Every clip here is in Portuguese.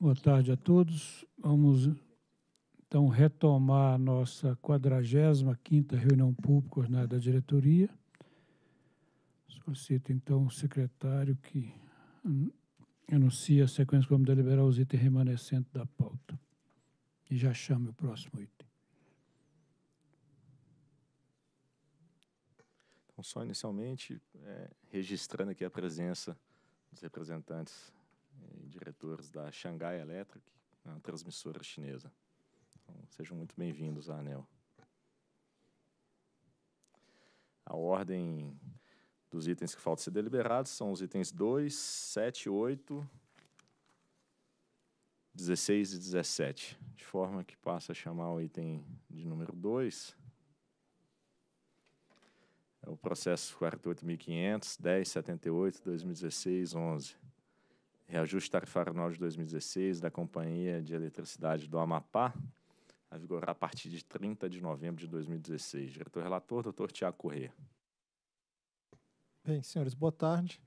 Boa tarde a todos. Vamos então retomar a nossa 45ª reunião pública ordenada da diretoria. Solicito então o secretário que anuncie a sequência como deliberar os itens remanescentes da pauta. E já chame o próximo item. Então, só inicialmente, é, registrando aqui a presença dos representantes diretores da Shanghai Electric, é uma transmissora chinesa. Então, sejam muito bem-vindos à ANEL. A ordem dos itens que faltam ser deliberados são os itens 2, 7, 8, 16 e 17, de forma que passa a chamar o item de número 2, é o processo 48.500, 1078, 2016, 11 reajuste tarifário anual de 2016 da Companhia de Eletricidade do Amapá, a vigorar a partir de 30 de novembro de 2016. Diretor-relator, doutor Tiago Corrêa. Bem, senhores, boa tarde.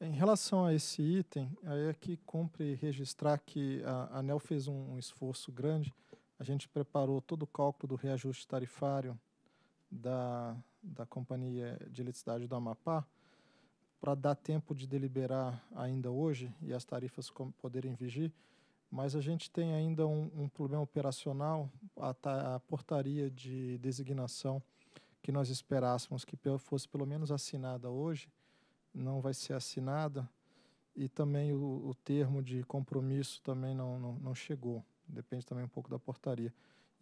Em relação a esse item, aí aqui é cumpre registrar que a ANEL fez um, um esforço grande. A gente preparou todo o cálculo do reajuste tarifário da, da Companhia de Eletricidade do Amapá, para dar tempo de deliberar ainda hoje e as tarifas poderem vigir, mas a gente tem ainda um, um problema operacional, a, a, portaria de designação que nós esperássemos que fosse pelo menos assinada hoje, não vai ser assinada, e também o, o termo de compromisso também não, não, não chegou, depende também um pouco da portaria.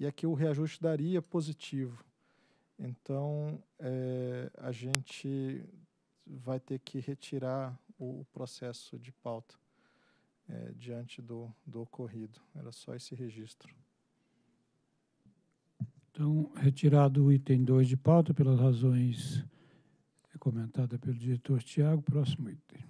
E aqui o reajuste daria positivo, então, é, a gente vai ter que retirar o processo de pauta é, diante do, do ocorrido. Era só esse registro. Então, retirado o item 2 de pauta, pelas razões comentada pelo diretor Tiago, próximo item.